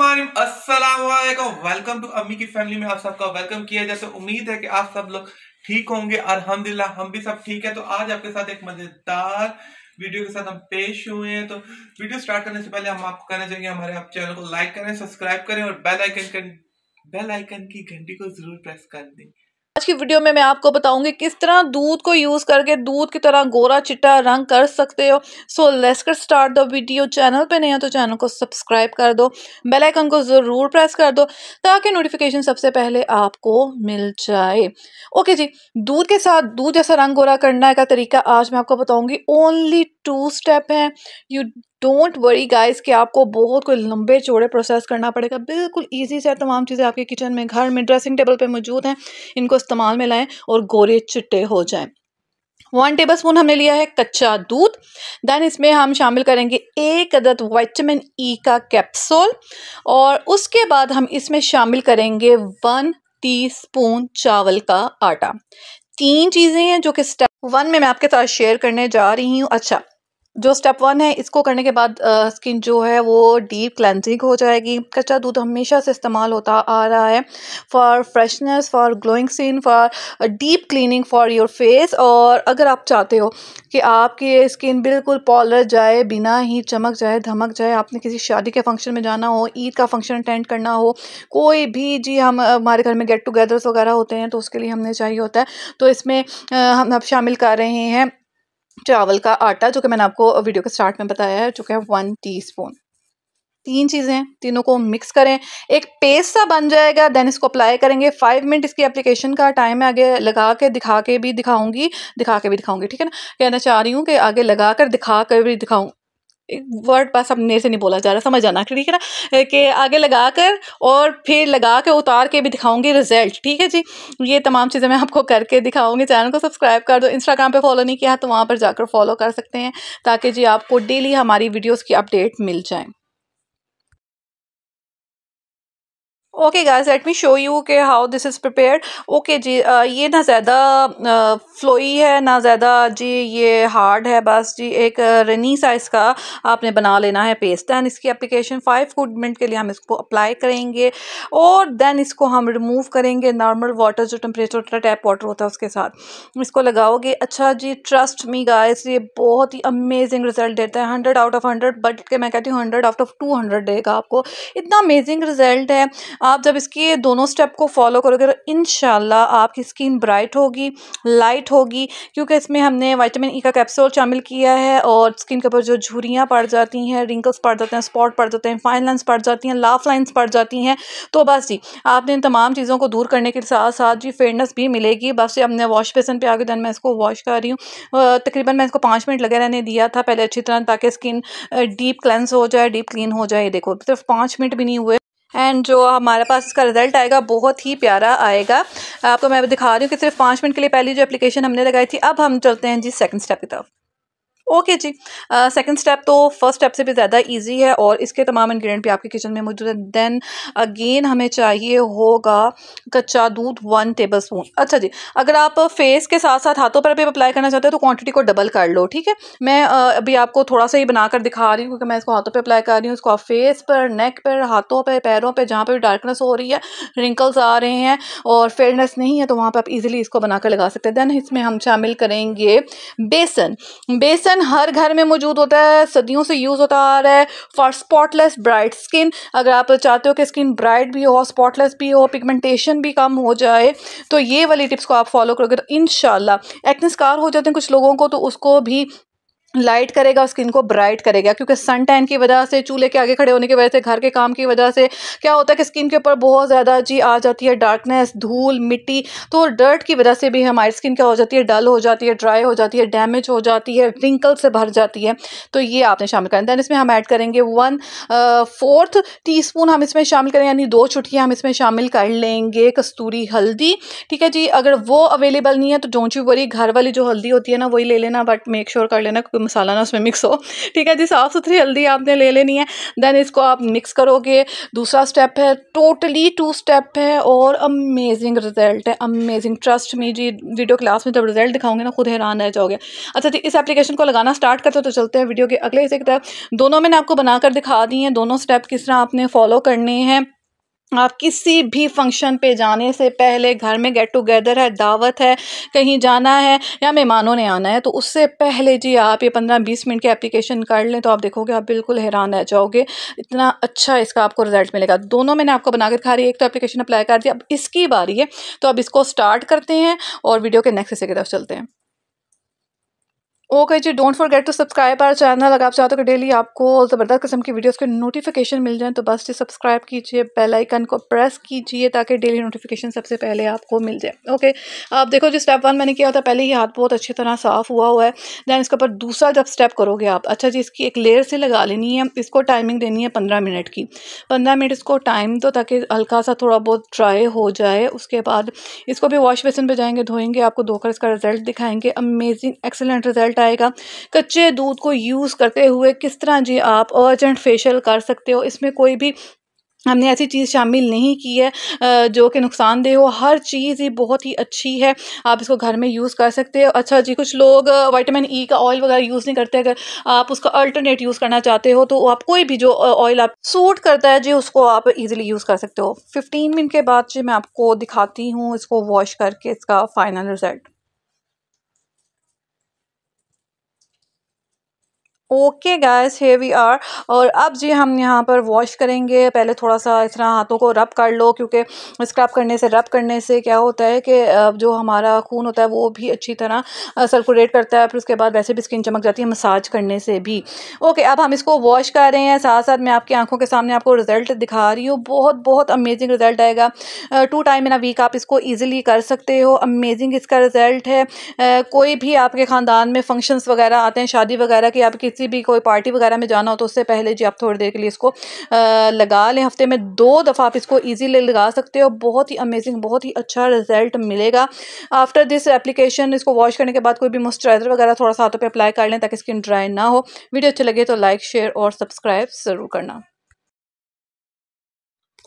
welcome to अम्मी की family में आप सबका वेलकम किया जैसे तो उम्मीद है कि आप सब लोग ठीक होंगे अलहमदिल्ला हम भी सब ठीक है तो आज आपके साथ एक मजेदार वीडियो के साथ हम पेश हुए हैं तो वीडियो स्टार्ट करने से पहले हम आपको कहना चाहेंगे हमारे आप चैनल को लाइक करें सब्सक्राइब करें और बेल आइकन बेल आइकन की घंटी को जरूर प्रेस कर दें आज की वीडियो में मैं आपको बताऊंगी किस तरह दूध को यूज़ करके दूध की तरह गोरा चिट्टा रंग कर सकते हो सो लेट्स कर स्टार्ट द वीडियो चैनल पे नहीं हो तो चैनल को सब्सक्राइब कर दो बेल आइकन को ज़रूर प्रेस कर दो ताकि नोटिफिकेशन सबसे पहले आपको मिल जाए ओके जी दूध के साथ दूध जैसा रंग गोरा करना का तरीका आज मैं आपको बताऊँगी ओनली टू स्टेप हैं यू डोंट वरी गाइस कि आपको बहुत कोई लंबे चौड़े प्रोसेस करना पड़ेगा बिल्कुल ईजी से तमाम चीज़ें आपके किचन में घर में ड्रेसिंग टेबल पर मौजूद हैं इनको इस्तेमाल में लाएँ और गोरे चिट्टे हो जाएँ वन टेबल स्पून हमने लिया है कच्चा दूध देन इसमें हम शामिल करेंगे एक अदद वाइटमिन ई e का कैप्सूल और उसके बाद हम इसमें शामिल करेंगे वन स्पून चावल का आटा तीन चीज़ें हैं जो कि स्टेप वन में मैं आपके साथ शेयर करने जा रही हूँ अच्छा जो स्टेप वन है इसको करने के बाद स्किन जो है वो डीप क्लेंजिंग हो जाएगी कच्चा दूध हमेशा से इस्तेमाल होता आ रहा है for freshness for glowing skin for deep cleaning for your face और अगर आप चाहते हो कि आपकी स्किन बिल्कुल पॉलर जाए बिना ही चमक जाए धमक जाए आपने किसी शादी के फंक्शन में जाना हो ईद का फंक्शन अटेंड करना हो कोई भी जी हम हमारे घर में गेट टुगेदर्स वगैरह होते हैं तो उसके लिए हमने चाहिए होता है तो इसमें हम अब शामिल कर रहे हैं चावल का आटा जो कि मैंने आपको वीडियो के स्टार्ट में बताया है जो कि है वन टीस्पून तीन चीज़ें तीनों को मिक्स करें एक पेस्ट सा बन जाएगा देन इसको अप्लाई करेंगे फाइव मिनट इसकी एप्लीकेशन का टाइम है आगे लगा के दिखा के भी दिखाऊंगी दिखा के भी दिखाऊंगी ठीक है ना कहना चाह रही हूँ कि आगे लगा कर दिखा कर भी दिखाऊँ वर्ड पास अब से नहीं बोला जा रहा समझ आना ठीक है ना कि आगे लगा कर और फिर लगा के उतार के भी दिखाऊंगी रिजल्ट ठीक है जी ये तमाम चीज़ें मैं आपको करके दिखाऊंगी चैनल को सब्सक्राइब कर दो इंस्टाग्राम पे फॉलो नहीं किया तो वहाँ पर जाकर फॉलो कर सकते हैं ताकि जी आपको डेली हमारी वीडियोज़ की अपडेट मिल जाएँ okay guys let me show you के how this is prepare okay जी आ, ये ना ज़्यादा फ्लोई है ना ज़्यादा जी ये हार्ड है बस जी एक रनी साइज़ का आपने बना लेना है पेस्ट दैन इसकी एप्लीकेशन फाइव फूड मिनट के लिए हम इसको अप्लाई करेंगे और देन इसको हम रिमूव करेंगे नॉर्मल वाटर जो टेम्परेचर होता है टैप वाटर होता है उसके साथ इसको लगाओगे अच्छा जी ट्रस्ट मी गाइस ये बहुत ही अमेजिंग रिजल्ट देता है hundred out of hundred but के मैं कहती हूँ hundred out of two hundred देगा आपको इतना अमेजिंग रिजल्ट है आप जब इसके दोनों स्टेप को फॉलो करोगे तो इन आपकी स्किन ब्राइट होगी लाइट होगी क्योंकि इसमें हमने वाइटामिन ई e का कैप्सूल शामिल किया है और स्किन के ऊपर जो झुरियाँ पड़ जाती हैं रिंकल्स पड़ जाते हैं स्पॉट पड़ जाते हैं फाइन लाइन्स पड़ जाती हैं लाफ लाइन्स पड़ जाती हैं तो बस जी आपने इन तमाम चीज़ों को दूर करने के साथ साथ जी फेयरनेस भी मिलेगी बस जी हमने वॉश बेसन पर आगे दिन मैं इसको वॉश कर रही हूँ तकरीबन मैं इसको पाँच मिनट लगे रहने दिया था पहले अच्छी तरह ताकि स्किन डीप क्लेंस हो जाए डीप क्लीन हो जाए देखो सिर्फ पाँच मिनट भी नहीं हुए एंड जो हमारे पास इसका रिज़ल्ट आएगा बहुत ही प्यारा आएगा आपको मैं दिखा रही हूँ कि सिर्फ पाँच मिनट के लिए पहली जो एप्लीकेशन हमने लगाई थी अब हम चलते हैं जी सेकंड स्टेप की तरफ ओके जी सेकंड स्टेप तो फर्स्ट स्टेप से भी ज़्यादा इजी है और इसके तमाम इंग्रेडिएंट भी आपके किचन में मौजूद है देन अगेन हमें चाहिए होगा कच्चा दूध वन टेबल स्पून अच्छा जी अगर आप फेस के साथ साथ हाथों पर भी अप्लाई करना चाहते हो तो क्वांटिटी को डबल कर लो ठीक है मैं अभी आपको थोड़ा सा ही बनाकर दिखा रही हूँ क्योंकि मैं इसको हाथों पर अप्लाई कर रही हूँ इसको आप फेस पर नेक पर हाथों पर पैरों पर जहाँ पर भी डार्कनेस हो रही है रिंकल्स आ रहे हैं और फेयरनेस नहीं है तो वहाँ पर आप ईजिली इसको बनाकर लगा सकते हैं देन इसमें हम शामिल करेंगे बेसन बेसन स्किन हर घर में मौजूद होता है सदियों से यूज़ होता आ रहा है फॉर स्पॉटलेस ब्राइट स्किन अगर आप चाहते हो कि स्किन ब्राइट भी हो स्पॉटलेस भी हो पिगमेंटेशन भी कम हो जाए तो ये वाली टिप्स को आप फॉलो करोगे तो इन एक्ने स्कार हो जाते हैं कुछ लोगों को तो उसको भी लाइट करेगा स्किन को ब्राइट करेगा क्योंकि सन टैन की वजह से चूल्हे के आगे खड़े होने की वजह से घर के काम की वजह से क्या होता है कि स्किन के ऊपर बहुत ज़्यादा जी आ जाती है डार्कनेस धूल मिट्टी तो डर्ट की वजह से भी हमारी स्किन क्या हो जाती है डल हो जाती है ड्राई हो जाती है डैमेज हो जाती है रिंकल से भर जाती है तो ये आपने शामिल करना दैन इसमें हम ऐड करेंगे वन फोर्थ टी स्पून हम इसमें शामिल करेंगे यानी दो छुट्टियाँ हम इसमें शामिल कर लेंगे कस्तूरी हल्दी ठीक है जी अगर वो अवेलेबल नहीं है तो डोंट यू वरी घर वाली जो हल्दी होती है ना वही ले लेना बट मेक श्योर कर लेना कोई मसाला ना उसमें मिक्स हो ठीक है जी साफ़ सुथरी हल्दी आपने ले लेनी है देन इसको आप मिक्स करोगे दूसरा स्टेप है टोटली टू स्टेप है और अमेजिंग रिजल्ट है अमेजिंग ट्रस्ट मी जी वीडियो क्लास में जब रिजल्ट दिखाऊंगे ना खुद हैरान रह जाओगे अच्छा जी इस एप्लीकेशन को लगाना स्टार्ट करते हो तो चलते हैं वीडियो के अगले हिस्से की तरफ दोनों मैंने आपको बनाकर दिखा दी हैं दोनों स्टेप किस तरह आपने फॉलो करने हैं आप किसी भी फंक्शन पे जाने से पहले घर में गेट टुगेदर है दावत है कहीं जाना है या मेहमानों ने आना है तो उससे पहले जी आप ये पंद्रह बीस मिनट की एप्लीकेशन कर लें तो आप देखोगे आप बिल्कुल हैरान रह जाओगे इतना अच्छा इसका आपको रिजल्ट मिलेगा दोनों मैंने आपको बना के दिखा रही है एक तो एप्लीकेशन अप्लाई कर दिया अब इसकी बारी है तो अब इसको स्टार्ट करते हैं और वीडियो के नेक्स्ट हिस्से की तरफ चलते हैं ओके जी don't forget to subscribe our channel अगर आप चाहते हो तो कि डेली आपको ज़बरदस्त किस्म की वीडियोस के नोटिफिकेशन मिल जाएं तो बस जी सब्सक्राइब कीजिए बेल आइकन को प्रेस कीजिए ताकि डेली नोटिफिकेशन सबसे पहले आपको मिल जाए ओके आप देखो जो स्टेप वन मैंने किया था पहले ही हाथ बहुत अच्छी तरह साफ़ हुआ हुआ है दैन इसके ऊपर दूसरा जब स्टेप करोगे आप अच्छा जी इसकी एक लेयर से लगा लेनी है इसको टाइमिंग देनी है पंद्रह मिनट की पंद्रह मिनट इसको टाइम दो ताकि हल्का सा थोड़ा बहुत ड्राई हो जाए उसके बाद इसको भी वॉश बेसन पर जाएंगे धोएंगे आपको धोकर इसका रिजल्ट दिखाएंगे अमेजिंग एक्सेलेंट रिजल्ट आएगा कच्चे दूध को यूज़ करते हुए किस तरह जी आप अर्जेंट फेशियल कर सकते हो इसमें कोई भी हमने ऐसी चीज़ शामिल नहीं की है जो कि नुकसानदेह हो हर चीज़ ही बहुत ही अच्छी है आप इसको घर में यूज़ कर सकते हैं अच्छा जी कुछ लोग विटामिन ई e का ऑयल वगैरह यूज़ नहीं करते अगर आप उसका अल्टरनेट यूज़ करना चाहते हो तो आप कोई भी जो ऑयल आप सूट करता है जी उसको आप इजीली यूज़ कर सकते हो फिफ्टीन मिनट के बाद जी मैं आपको दिखाती हूँ इसको वॉश करके इसका final result okay guys hey we are और अब जी हम यहाँ पर वॉश करेंगे पहले थोड़ा सा इस तरह हाथों को रब कर लो क्योंकि स्क्रब करने से रब करने से क्या होता है कि जो हमारा खून होता है वो भी अच्छी तरह सर्कुलेट करता है फिर उसके बाद वैसे भी स्किन चमक जाती है मसाज करने से भी ओके अब हम इसको वॉश कर रहे हैं साथ साथ मैं आपकी आंखों के सामने आपको रिज़ल्ट दिखा रही हूँ बहुत बहुत अमेजिंग रिज़ल्ट आएगा two time in a week आप इसको ईजिली कर सकते हो अमेजिंग इसका रिज़ल्ट है कोई भी आपके ख़ानदान में फंक्शंस वगैरह आते हैं शादी वगैरह की आपकी किसी भी कोई पार्टी वगैरह में जाना हो तो उससे पहले जी आप थोड़ी देर के लिए इसको आ, लगा लें हफ्ते में दो दफ़ा आप इसको ईजीली लगा सकते हो बहुत ही अमेजिंग बहुत ही अच्छा रिजल्ट मिलेगा आफ्टर दिस एप्लीकेशन इसको वॉश करने के बाद कोई भी मॉइस्चराइजर वगैरह थोड़ा सा हाथों पर अप्लाई कर लें ताकि स्किन ड्राई ना हो वीडियो अच्छी लगे तो लाइक शेयर और सब्सक्राइब ज़रूर करना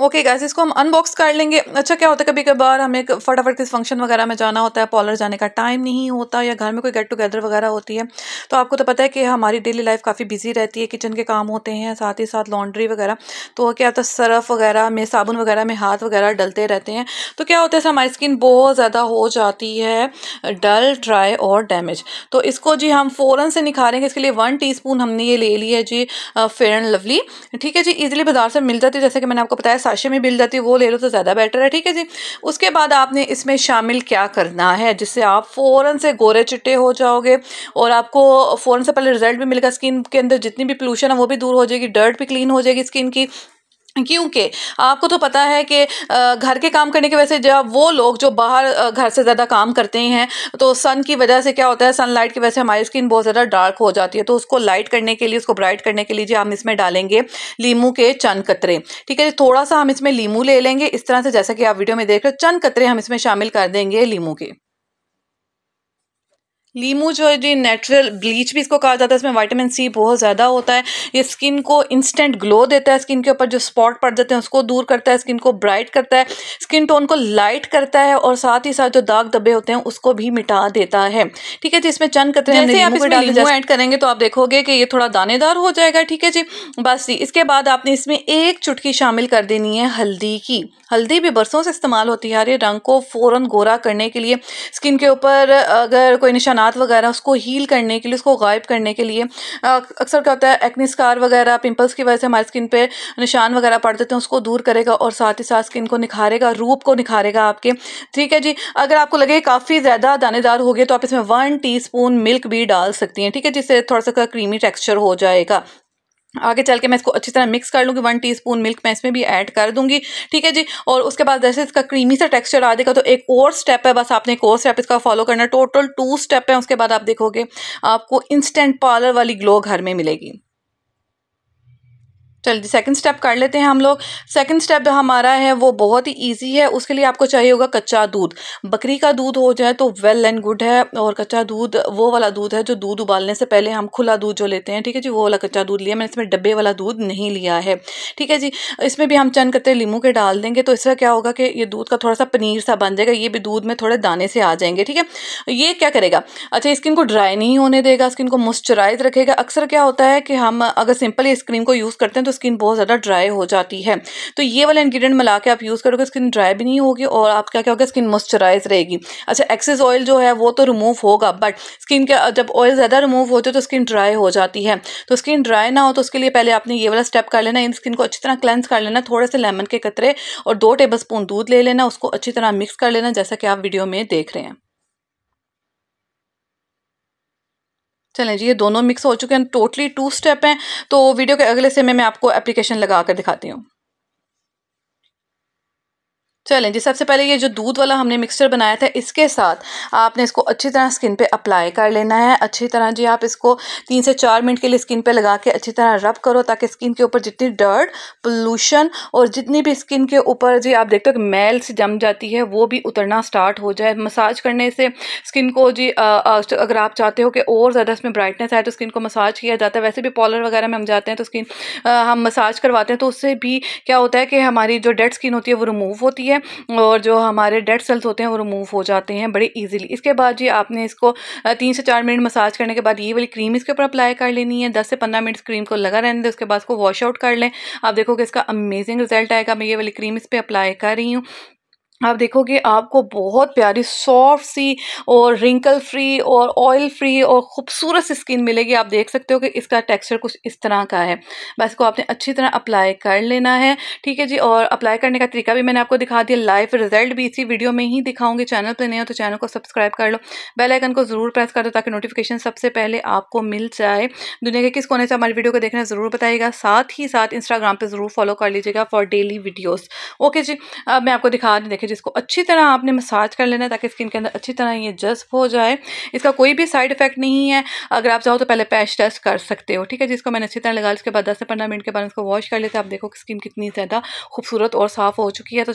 ओके okay गैस इसको हम अनबॉक्स कर लेंगे अच्छा क्या होता है कभी कभार हमें फटाफट किस फंक्शन वगैरह में जाना होता है पॉलर जाने का टाइम नहीं होता या घर में कोई गेट टुगेदर वगैरह होती है तो आपको तो पता है कि हमारी डेली लाइफ काफ़ी बिजी रहती है किचन के काम होते हैं साथ ही साथ लॉन्ड्री वगैरह तो क्या होता है सर्फ वगैरह में साबुन वगैरह में हाथ वगैरह डलते रहते हैं तो क्या होता है हमारी स्किन बहुत ज़्यादा हो जाती है डल ड्राई और डैमेज तो इसको जी हम फ़ौरन से निखारेंगे इसके लिए वन टी हमने ये ले ली है जी फेयर एंड लवली ठीक है जी ईजिली बाजार से मिल जाती है जैसे कि मैंने आपको बताया साशे में मिल जाती है वो ले लो तो ज़्यादा बेटर है ठीक है जी उसके बाद आपने इसमें शामिल क्या करना है जिससे आप फ़ौर से गोरे चिट्टे हो जाओगे और आपको फ़ौर से पहले रिजल्ट भी मिलेगा स्किन के अंदर जितनी भी पोलूशन है वो भी दूर हो जाएगी डर्ट भी क्लीन हो जाएगी स्किन की क्योंकि आपको तो पता है कि घर के काम करने की वजह से जब वो लोग जो बाहर घर से ज़्यादा काम करते हैं तो सन की वजह से क्या होता है सन लाइट की वजह से हमारी स्किन बहुत ज़्यादा डार्क हो जाती है तो उसको लाइट करने के लिए उसको ब्राइट करने के लिए जी हम इसमें डालेंगे लीमू के चंद कतरे ठीक है थोड़ा सा हम इसमें लीमू ले लेंगे इस तरह से जैसा कि आप वीडियो में देख रहे हो चंद कतरे हम इसमें शामिल कर देंगे लीमू के लीमू जो है जी नेचुरल ब्लीच भी इसको कहा जाता है इसमें वाइटामिन सी बहुत ज़्यादा होता है ये स्किन को इंस्टेंट ग्लो देता है स्किन के ऊपर जो स्पॉट पड़ जाते हैं उसको दूर करता है स्किन को ब्राइट करता है स्किन टोन को लाइट करता है और साथ ही साथ जो दाग दबे होते हैं उसको भी मिटा देता है ठीक है जी इसमें चंद कतरे जैसे आप इसमें ऐड करेंगे तो आप देखोगे कि ये थोड़ा दानेदार हो जाएगा ठीक है जी बस जी इसके बाद आपने इसमें एक चुटकी शामिल कर देनी है हल्दी की हल्दी भी बरसों से इस्तेमाल होती है हरे रंग को फ़ौरन गोरा करने के लिए स्किन के ऊपर अगर कोई निशानात वगैरह उसको हील करने के लिए उसको गायब करने के लिए अक्सर क्या होता है एक्नी वगैरह पिंपल्स की वजह से हमारी स्किन पर निशान वगैरह पड़ देते हैं उसको दूर करेगा और साथ ही साथ स्किन को निखारेगा रूप को निखारेगा आपके ठीक है जी अगर आपको लगे काफ़ी ज़्यादा दानेदार हो गए तो आप इसमें वन टी मिल्क भी डाल सकती हैं ठीक है जिससे थोड़ा सा क्रीमी टेक्स्चर हो जाएगा आगे चल के मैं इसको अच्छी तरह मिक्स कर लूँगी वन टीस्पून मिल्क मैं इसमें भी ऐड कर दूँगी ठीक है जी और उसके बाद जैसे इसका क्रीमी सा टेक्सचर आ जाएगा तो एक और स्टेप है बस आपने एक और स्टेप इसका फॉलो करना टोटल टू स्टेप है उसके बाद आप देखोगे आपको इंस्टेंट पार्लर वाली ग्लो घर में मिलेगी चलिए सेकंड स्टेप कर लेते हैं हम लोग सेकंड स्टेप हमारा है वो बहुत ही इजी है उसके लिए आपको चाहिए होगा कच्चा दूध बकरी का दूध हो जाए तो वेल एंड गुड है और कच्चा दूध वो वाला दूध है जो दूध उबालने से पहले हम खुला दूध जो लेते हैं ठीक है जी वो वाला कच्चा दूध लिया मैंने इसमें डब्बे वाला दूध नहीं लिया है ठीक है जी इसमें भी हम चंद कत्ते लीमू के डाल देंगे तो इसका क्या होगा कि ये दूध का थोड़ा सा पनीर सा बन जाएगा ये भी दूध में थोड़े दाने से आ जाएंगे ठीक है ये क्या करेगा अच्छा स्किन को ड्राई नहीं होने देगा स्किन को मॉइस्चराइज रखेगा अक्सर क्या होता है कि हम अगर सिंपल इस क्रीम को यूज़ करते हैं तो तो स्किन बहुत ज़्यादा ड्राई हो जाती है तो ये वाला इंग्रीडियंट मिला के आप यूज़ करोगे स्किन ड्राई भी नहीं होगी और आप क्या होगा स्किन मॉइस्चराइज रहेगी अच्छा एक्सेस ऑयल जो है वो तो रिमूव होगा बट स्किन का जब ऑयल ज़्यादा रिमूव होते तो स्किन ड्राई हो जाती है तो स्किन ड्राई ना हो तो उसके लिए पहले आपने ये वाला स्टेप कर लेना इन स्किन को अच्छी तरह क्लेंस कर लेना थोड़े से लेमन के कतरे और दो टेबल स्पून दूध ले लेना उसको अच्छी तरह मिक्स कर लेना जैसा कि आप वीडियो में देख रहे हैं चलें जी ये दोनों मिक्स हो चुके हैं टोटली टू स्टेप हैं तो वीडियो के अगले से मैं आपको एप्लीकेशन लगा कर दिखाती हूँ चलें जी सबसे पहले ये जो दूध वाला हमने मिक्सचर बनाया था इसके साथ आपने इसको अच्छी तरह स्किन पे अप्लाई कर लेना है अच्छी तरह जी आप इसको तीन से चार मिनट के लिए स्किन पे लगा के अच्छी तरह रब करो ताकि स्किन के ऊपर जितनी डर्ट पोल्यूशन और जितनी भी स्किन के ऊपर जी आप देखते हो कि मैल से जम जाती है वो भी उतरना स्टार्ट हो जाए मसाज करने से स्किन को जी आ, आ, अगर आप चाहते हो कि और ज़्यादा इसमें ब्राइटनेस आए तो स्किन को मसाज किया जाता है वैसे भी पॉलर वगैरह में हम जाते हैं तो स्किन हम मसाज करवाते हैं तो उससे भी क्या होता है कि हमारी जो डेड स्किन होती है वो रिमूव होती है हैं और जो हमारे डेड सेल्स होते हैं वो रिमूव हो जाते हैं बड़े ईजिली इसके बाद जी आपने इसको तीन से चार मिनट मसाज करने के बाद ये वाली क्रीम इसके ऊपर अप्लाई कर लेनी है दस से पंद्रह मिनट क्रीम को लगा रहने दें उसके बाद इसको वॉश आउट कर लें आप देखोगे इसका अमेजिंग रिजल्ट आएगा मैं ये वाली क्रीम इस पर अप्लाई कर रही हूँ आप देखोगे आपको बहुत प्यारी सॉफ्ट सी और रिंकल फ्री और ऑयल फ्री और ख़ूबसूरत सी स्किन मिलेगी आप देख सकते हो कि इसका टेक्सचर कुछ इस तरह का है बस को आपने अच्छी तरह अप्लाई कर लेना है ठीक है जी और अप्लाई करने का तरीका भी मैंने आपको दिखा दिया लाइव रिजल्ट भी इसी वीडियो में ही दिखाऊंगी चैनल पर नहीं हो तो चैनल को सब्सक्राइब कर लो बेल आइकन को ज़रूर प्रेस कर दो ताकि नोटिफिकेशन सबसे पहले आपको मिल जाए दुनिया के किस कोने से हमारी वीडियो को देखना ज़रूर बताइएगा साथ ही साथ इंस्टाग्राम पर ज़रूर फॉलो कर लीजिएगा फॉर डेली वीडियोज़ ओके जी अब मैं आपको दिखा दें देखिए फिर इसको अच्छी तरह आपने मसाज कर लेना है ताकि स्किन के अंदर अच्छी तरह ये जज्ब हो जाए इसका कोई भी साइड इफेक्ट नहीं है अगर आप चाहो तो पहले पैच टेस्ट कर सकते हो ठीक है जिसको मैंने अच्छी तरह लगा उसके बाद दस से पंद्रह मिनट के बाद इसको वॉश कर लेते आप देखो कि स्किन कितनी ज़्यादा खूबसूरत और साफ़ हो चुकी है तो